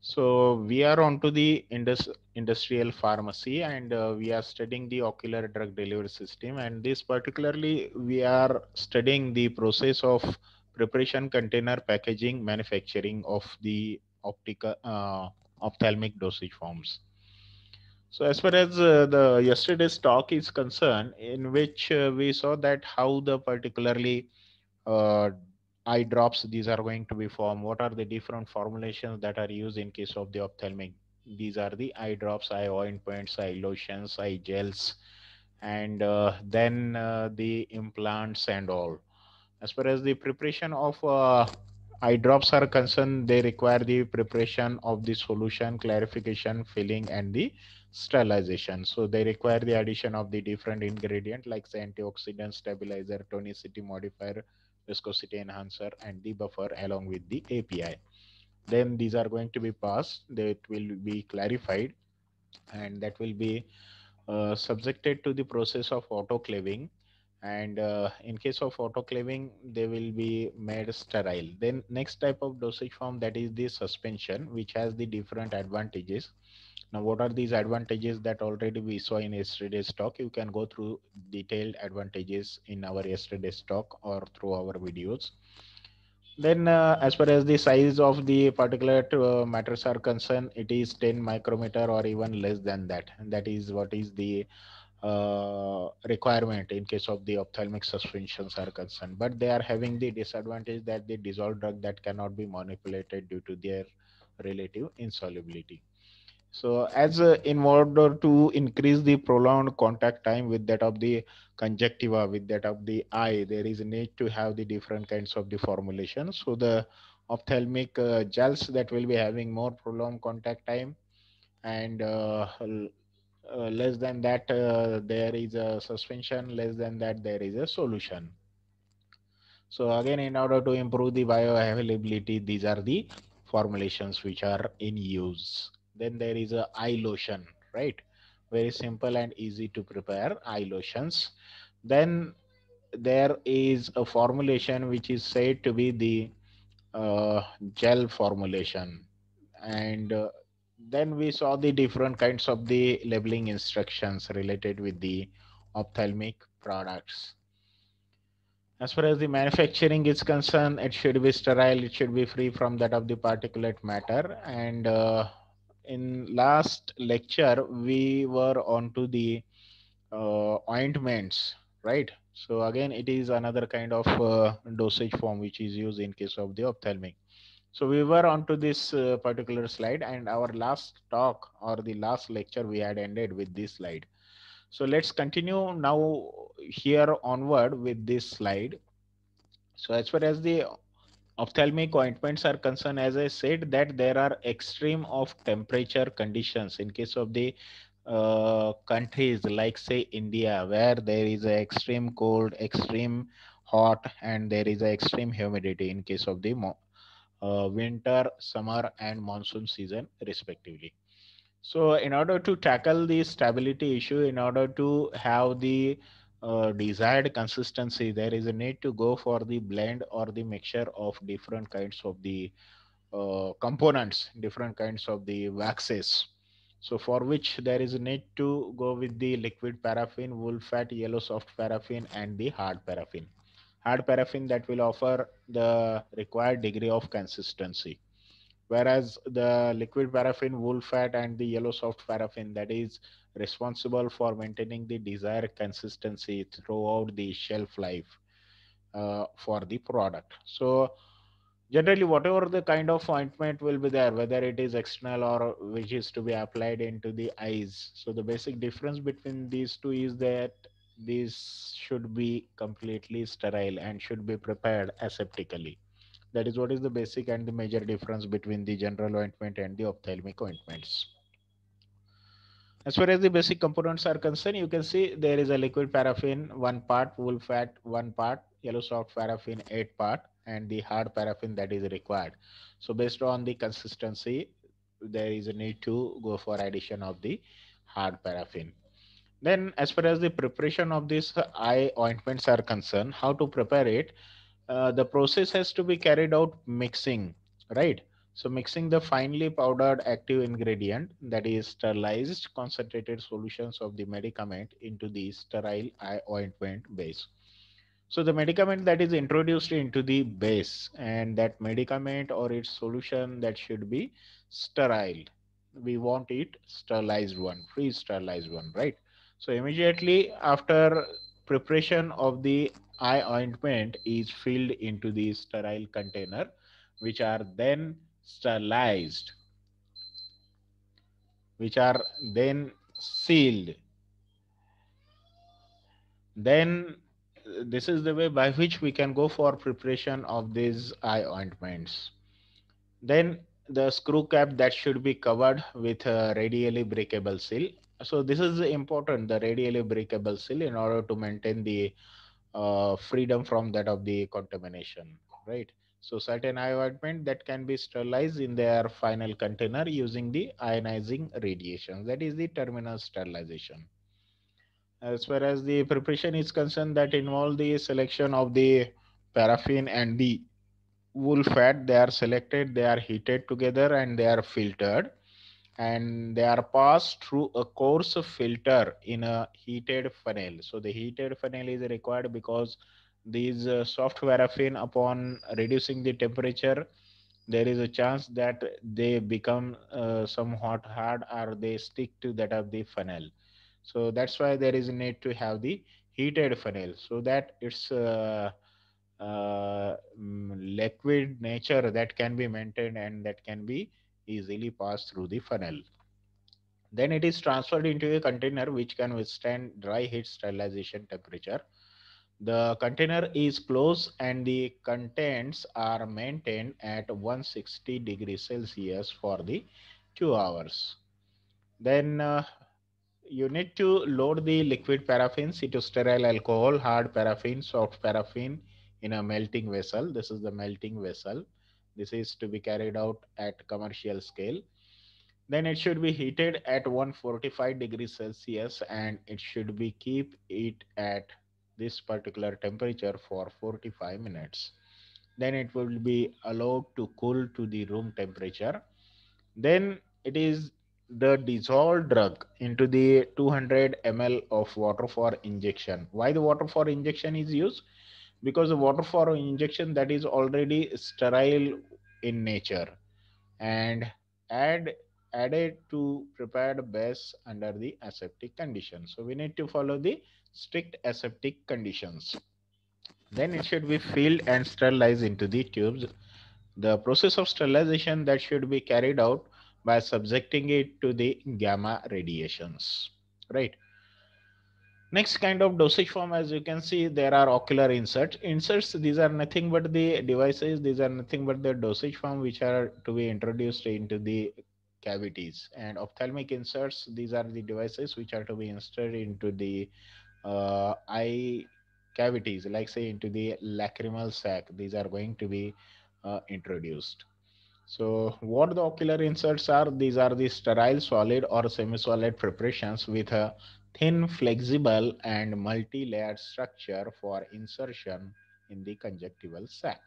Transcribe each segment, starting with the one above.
So we are onto the indus industrial pharmacy and uh, we are studying the ocular drug delivery system and this particularly we are studying the process of preparation, container, packaging, manufacturing of the optical uh, ophthalmic dosage forms. So as far as uh, the yesterday's talk is concerned, in which uh, we saw that how the particularly uh, eye drops these are going to be formed what are the different formulations that are used in case of the ophthalmic these are the eye drops eye ointments eye lotions eye gels and uh, then uh, the implants and all as far as the preparation of uh, eye drops are concerned they require the preparation of the solution clarification filling and the sterilization so they require the addition of the different ingredient like antioxidant stabilizer tonicity modifier viscosity enhancer and the buffer along with the API. Then these are going to be passed that will be clarified and that will be uh, subjected to the process of autoclaving and uh, in case of autoclaving they will be made sterile then next type of dosage form that is the suspension which has the different advantages now, what are these advantages that already we saw in yesterday's talk? You can go through detailed advantages in our yesterday's talk or through our videos. Then uh, as far as the size of the particulate uh, matters are concerned, it is 10 micrometer or even less than that. And that is what is the uh, requirement in case of the ophthalmic suspensions are concerned. But they are having the disadvantage that the dissolved drug that cannot be manipulated due to their relative insolubility. So as in order to increase the prolonged contact time with that of the conjunctiva, with that of the eye, there is a need to have the different kinds of the formulation. So the ophthalmic uh, gels that will be having more prolonged contact time and uh, uh less than that uh, there is a suspension, less than that there is a solution. So again, in order to improve the bioavailability, these are the formulations which are in use. Then there is a eye lotion, right? Very simple and easy to prepare eye lotions. Then there is a formulation which is said to be the uh, gel formulation. And uh, then we saw the different kinds of the labeling instructions related with the ophthalmic products. As far as the manufacturing is concerned, it should be sterile, it should be free from that of the particulate matter, and uh, in last lecture we were on to the uh, ointments right so again it is another kind of uh, dosage form which is used in case of the ophthalmic so we were on to this uh, particular slide and our last talk or the last lecture we had ended with this slide so let's continue now here onward with this slide so as far as the ophthalmic ointments are concerned, as I said, that there are extreme of temperature conditions in case of the uh, countries like say India, where there is a extreme cold, extreme hot, and there is a extreme humidity in case of the uh, winter, summer, and monsoon season, respectively. So, in order to tackle the stability issue, in order to have the uh, desired consistency, there is a need to go for the blend or the mixture of different kinds of the uh, components, different kinds of the waxes. So for which there is a need to go with the liquid paraffin, wool fat, yellow soft paraffin, and the hard paraffin. Hard paraffin that will offer the required degree of consistency whereas the liquid paraffin, wool fat, and the yellow soft paraffin that is responsible for maintaining the desired consistency throughout the shelf life uh, for the product. So generally, whatever the kind of ointment will be there, whether it is external or which is to be applied into the eyes. So the basic difference between these two is that these should be completely sterile and should be prepared aseptically. That is what is the basic and the major difference between the general ointment and the ophthalmic ointments. As far as the basic components are concerned, you can see there is a liquid paraffin, one part, wool fat, one part, yellow soft paraffin, eight part, and the hard paraffin that is required. So based on the consistency, there is a need to go for addition of the hard paraffin. Then as far as the preparation of these eye ointments are concerned, how to prepare it? Uh, the process has to be carried out mixing, right? So mixing the finely powdered active ingredient that is sterilized concentrated solutions of the medicament into the sterile ointment base. So the medicament that is introduced into the base and that medicament or its solution that should be sterile. We want it sterilized one, free sterilized one, right? So immediately after preparation of the eye ointment is filled into the sterile container, which are then sterilized, which are then sealed. Then this is the way by which we can go for preparation of these eye ointments. Then the screw cap that should be covered with a radially breakable seal. So this is important, the radially breakable seal in order to maintain the uh, freedom from that of the contamination, right? So certain iodoment that can be sterilized in their final container using the ionizing radiation. That is the terminal sterilization. As far as the preparation is concerned, that involve the selection of the paraffin and the wool fat. They are selected, they are heated together and they are filtered and they are passed through a coarse filter in a heated funnel. So the heated funnel is required because these uh, soft paraffin upon reducing the temperature, there is a chance that they become uh, somewhat hard or they stick to that of the funnel. So that's why there is a need to have the heated funnel so that it's uh, uh, mm, liquid nature that can be maintained and that can be easily pass through the funnel. Then it is transferred into a container which can withstand dry heat sterilization temperature. The container is closed and the contents are maintained at 160 degrees Celsius for the two hours. Then uh, you need to load the liquid paraffin, ceto-sterile alcohol, hard paraffin, soft paraffin in a melting vessel. This is the melting vessel. This is to be carried out at commercial scale. Then it should be heated at 145 degrees Celsius and it should be keep it at this particular temperature for 45 minutes. Then it will be allowed to cool to the room temperature. Then it is the dissolved drug into the 200 ml of water for injection. Why the water for injection is used? because the water for injection that is already sterile in nature and add added to prepared base under the aseptic condition. So we need to follow the strict aseptic conditions. Then it should be filled and sterilized into the tubes. The process of sterilization that should be carried out by subjecting it to the gamma radiations, right? Next kind of dosage form, as you can see, there are ocular inserts. Inserts, these are nothing but the devices. These are nothing but the dosage form which are to be introduced into the cavities. And ophthalmic inserts, these are the devices which are to be inserted into the uh, eye cavities, like say into the lacrimal sac. These are going to be uh, introduced. So what the ocular inserts are, these are the sterile solid or semi-solid preparations with a uh, thin, flexible, and multi-layered structure for insertion in the conjunctival sac.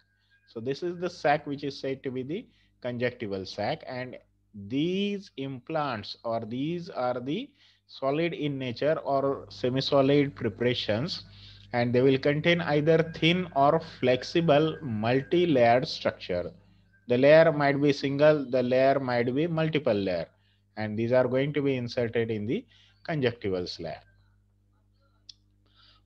So this is the sac which is said to be the conjunctival sac and these implants or these are the solid in nature or semi-solid preparations and they will contain either thin or flexible multi-layered structure. The layer might be single, the layer might be multiple layer and these are going to be inserted in the conjunctival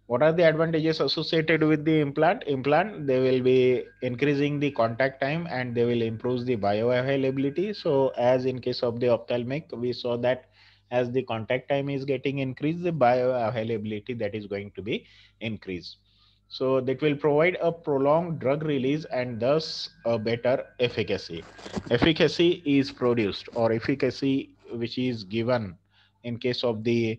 What are the advantages associated with the implant? Implant, they will be increasing the contact time and they will improve the bioavailability. So as in case of the ophthalmic, we saw that as the contact time is getting increased, the bioavailability that is going to be increased. So that will provide a prolonged drug release and thus a better efficacy. Efficacy is produced or efficacy which is given in case of the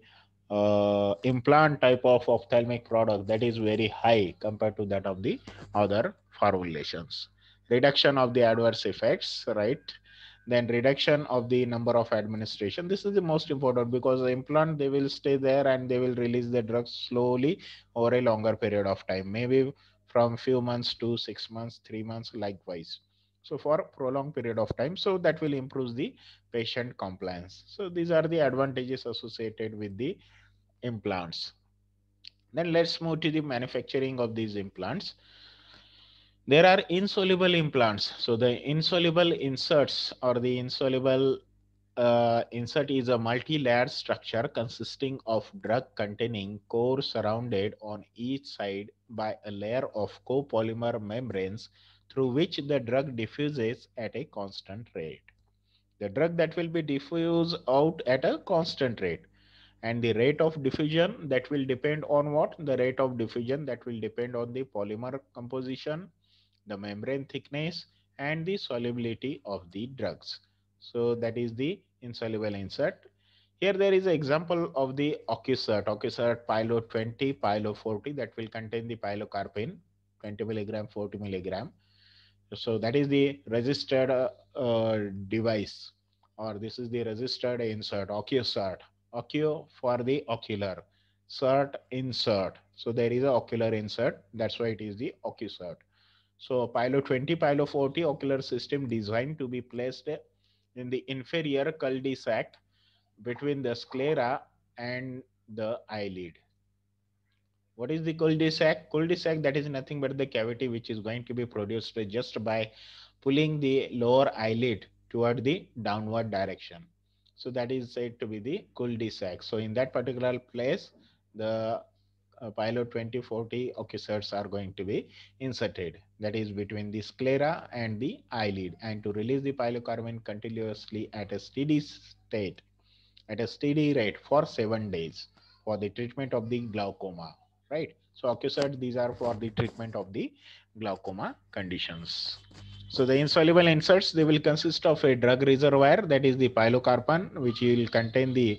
uh, implant type of ophthalmic product that is very high compared to that of the other formulations reduction of the adverse effects right then reduction of the number of administration this is the most important because the implant they will stay there and they will release the drug slowly over a longer period of time maybe from few months to six months three months likewise so for prolonged period of time so that will improve the patient compliance so these are the advantages associated with the implants then let's move to the manufacturing of these implants there are insoluble implants so the insoluble inserts or the insoluble uh, insert is a multi-layer structure consisting of drug containing core surrounded on each side by a layer of copolymer membranes through which the drug diffuses at a constant rate. The drug that will be diffused out at a constant rate. And the rate of diffusion that will depend on what? The rate of diffusion that will depend on the polymer composition, the membrane thickness, and the solubility of the drugs. So that is the insoluble insert. Here there is an example of the OcuCert, OcuCert Pylo 20, Pylo 40 that will contain the pylocarpine 20 milligram, 40 milligram so that is the registered uh, device or this is the registered insert OcuSert. Ocu for the ocular, cert insert. So there is an ocular insert. That's why it is the OcuSert. So Pilo 20, Pilo 40 ocular system designed to be placed in the inferior cul-de-sac between the sclera and the eyelid. What is the cul-de-sac? Cul-de-sac that is nothing but the cavity which is going to be produced just by pulling the lower eyelid toward the downward direction. So that is said to be the cul-de-sac. So in that particular place, the uh, pilot 2040 occusers are going to be inserted that is between the sclera and the eyelid and to release the pilocarpine continuously at a steady state at a steady rate for seven days for the treatment of the glaucoma right? So OcuCert, these are for the treatment of the glaucoma conditions. So the insoluble inserts, they will consist of a drug reservoir that is the pilocarpine, which will contain the,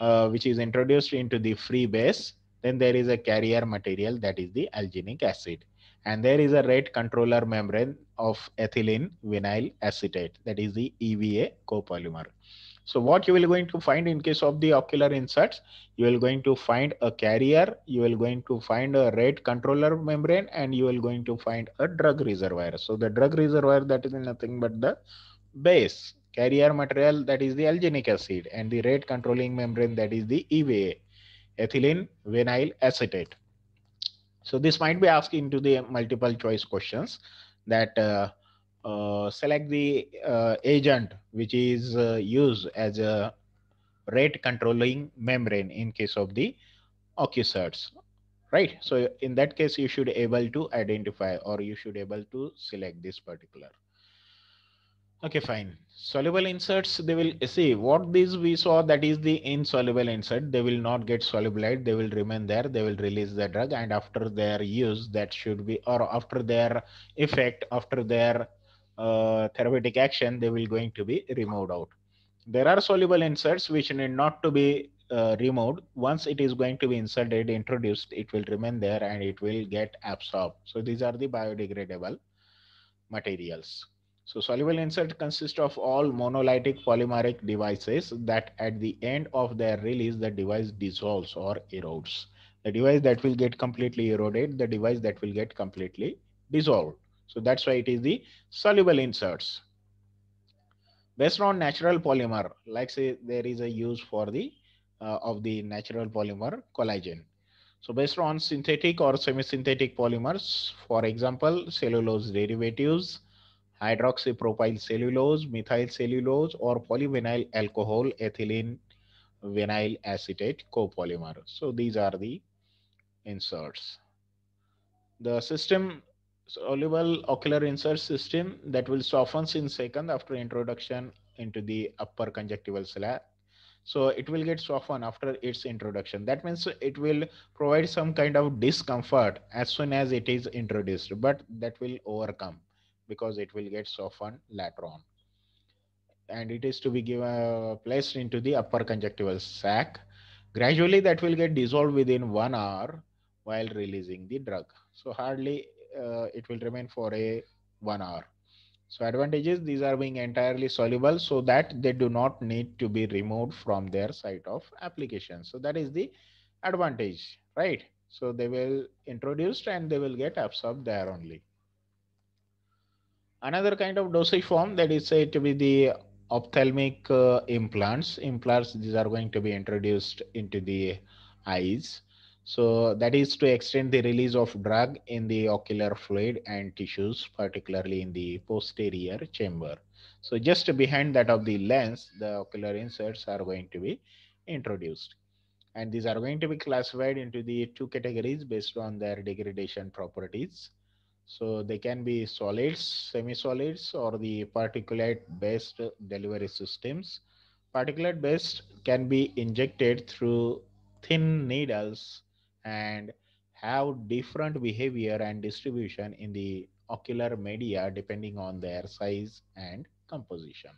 uh, which is introduced into the free base. Then there is a carrier material that is the alginic acid. And there is a rate controller membrane of ethylene vinyl acetate, that is the EVA copolymer. So what you will going to find in case of the ocular inserts, you will going to find a carrier, you will going to find a red controller membrane, and you will going to find a drug reservoir. So the drug reservoir that is nothing but the base carrier material that is the alginic acid and the rate controlling membrane that is the EVA, ethylene vinyl acetate. So this might be asked into the multiple choice questions that uh, uh, select the uh, agent which is uh, used as a rate controlling membrane in case of the OcuSerts, right? So in that case, you should able to identify or you should able to select this particular. Okay, fine. Soluble inserts, they will see what this we saw that is the insoluble insert. They will not get solubilized. They will remain there. They will release the drug and after their use that should be or after their effect, after their uh, therapeutic action, they will going to be removed out. There are soluble inserts which need not to be uh, removed. Once it is going to be inserted, introduced, it will remain there and it will get absorbed. So these are the biodegradable materials. So soluble insert consists of all monolytic polymeric devices that at the end of their release, the device dissolves or erodes. The device that will get completely eroded, the device that will get completely dissolved. So that's why it is the soluble inserts. Based on natural polymer, like say there is a use for the uh, of the natural polymer collagen. So based on synthetic or semi-synthetic polymers, for example, cellulose derivatives, hydroxypropyl cellulose, methyl cellulose, or polyvinyl alcohol, ethylene vinyl acetate copolymer. So these are the inserts. The system soluble ocular insert system that will soften in second after introduction into the upper conjunctival slab. So it will get softened after its introduction. That means it will provide some kind of discomfort as soon as it is introduced, but that will overcome because it will get softened later on. And it is to be given, uh, placed into the upper conjunctival sac. Gradually that will get dissolved within one hour while releasing the drug. So hardly uh, it will remain for a one hour so advantage is these are being entirely soluble so that they do not need to be removed from their site of application so that is the advantage right so they will introduced and they will get absorbed there only another kind of dosage form that is said to be the ophthalmic uh, implants implants these are going to be introduced into the eyes so that is to extend the release of drug in the ocular fluid and tissues, particularly in the posterior chamber. So just behind that of the lens, the ocular inserts are going to be introduced. And these are going to be classified into the two categories based on their degradation properties. So they can be solids, semi-solids, or the particulate-based delivery systems. Particulate-based can be injected through thin needles and have different behavior and distribution in the ocular media depending on their size and composition.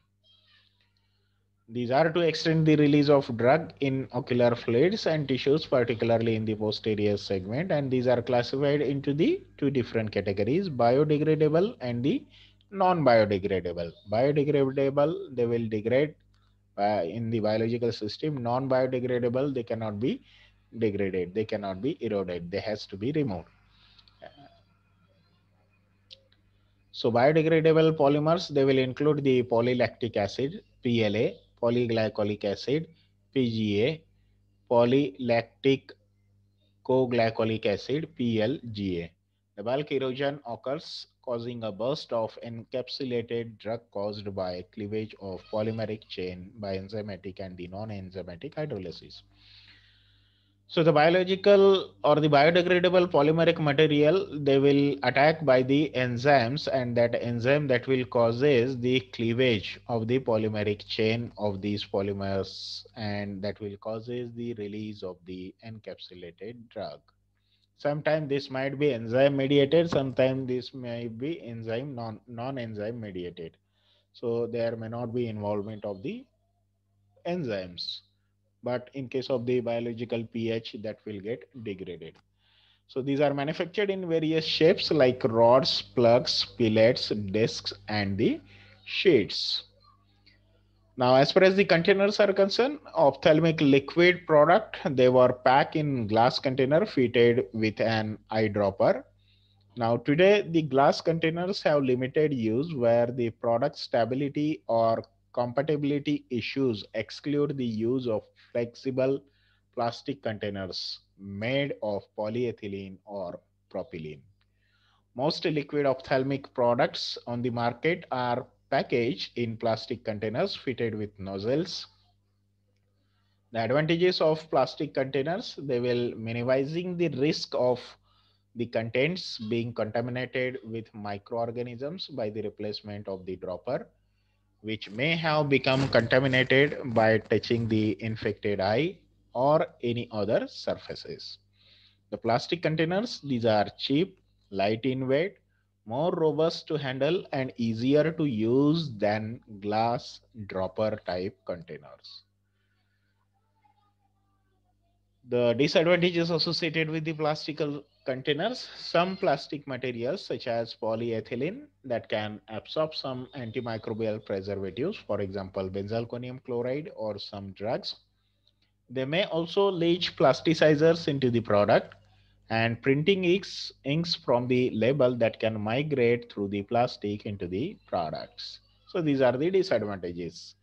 These are to extend the release of drug in ocular fluids and tissues, particularly in the posterior segment. And these are classified into the two different categories, biodegradable and the non-biodegradable. Biodegradable, they will degrade uh, in the biological system. Non-biodegradable, they cannot be degraded they cannot be eroded they has to be removed so biodegradable polymers they will include the polylactic acid pla polyglycolic acid pga polylactic coglycolic acid plga the bulk erosion occurs causing a burst of encapsulated drug caused by cleavage of polymeric chain by enzymatic and the non-enzymatic hydrolysis. So the biological or the biodegradable polymeric material, they will attack by the enzymes and that enzyme that will causes the cleavage of the polymeric chain of these polymers and that will causes the release of the encapsulated drug. Sometimes this might be enzyme mediated, sometimes this may be enzyme non, non-enzyme mediated. So there may not be involvement of the enzymes but in case of the biological pH that will get degraded. So these are manufactured in various shapes like rods, plugs, pellets, discs and the sheets. Now, as far as the containers are concerned, ophthalmic liquid product, they were packed in glass container fitted with an eyedropper. Now, today the glass containers have limited use where the product stability or compatibility issues exclude the use of flexible plastic containers made of polyethylene or propylene. Most liquid ophthalmic products on the market are packaged in plastic containers fitted with nozzles. The advantages of plastic containers, they will minimizing the risk of the contents being contaminated with microorganisms by the replacement of the dropper which may have become contaminated by touching the infected eye or any other surfaces. The plastic containers, these are cheap, light in weight, more robust to handle and easier to use than glass dropper type containers. The disadvantages associated with the plastical containers some plastic materials such as polyethylene that can absorb some antimicrobial preservatives, for example, benzalkonium chloride or some drugs. They may also leach plasticizers into the product and printing inks, inks from the label that can migrate through the plastic into the products. So these are the disadvantages.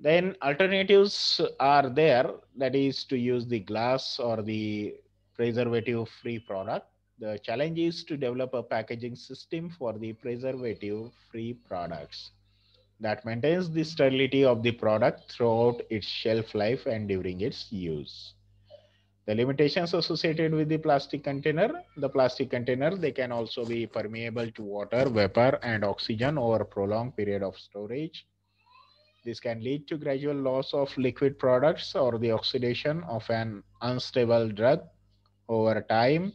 Then alternatives are there, that is to use the glass or the preservative free product. The challenge is to develop a packaging system for the preservative free products that maintains the sterility of the product throughout its shelf life and during its use. The limitations associated with the plastic container, the plastic container, they can also be permeable to water, vapor, and oxygen over a prolonged period of storage. This can lead to gradual loss of liquid products or the oxidation of an unstable drug over time.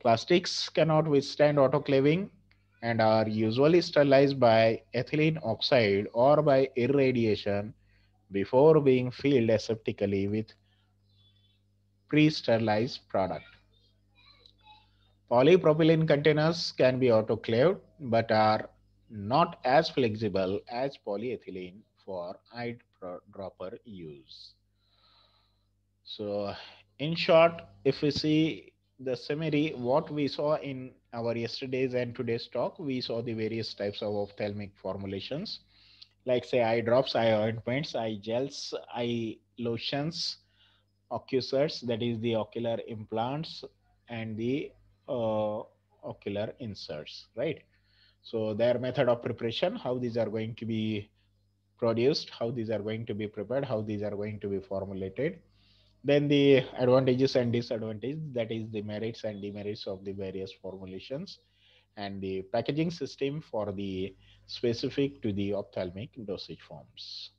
Plastics cannot withstand autoclaving and are usually sterilized by ethylene oxide or by irradiation before being filled aseptically with pre-sterilized product. Polypropylene containers can be autoclaved but are not as flexible as polyethylene for eyedropper use. So in short, if we see the summary, what we saw in our yesterday's and today's talk, we saw the various types of ophthalmic formulations, like say eye drops, eye ointments, eye gels, eye lotions, occlusors, that is the ocular implants, and the uh, ocular inserts, right? So their method of preparation, how these are going to be produced, how these are going to be prepared, how these are going to be formulated, then the advantages and disadvantages that is the merits and demerits of the various formulations and the packaging system for the specific to the ophthalmic dosage forms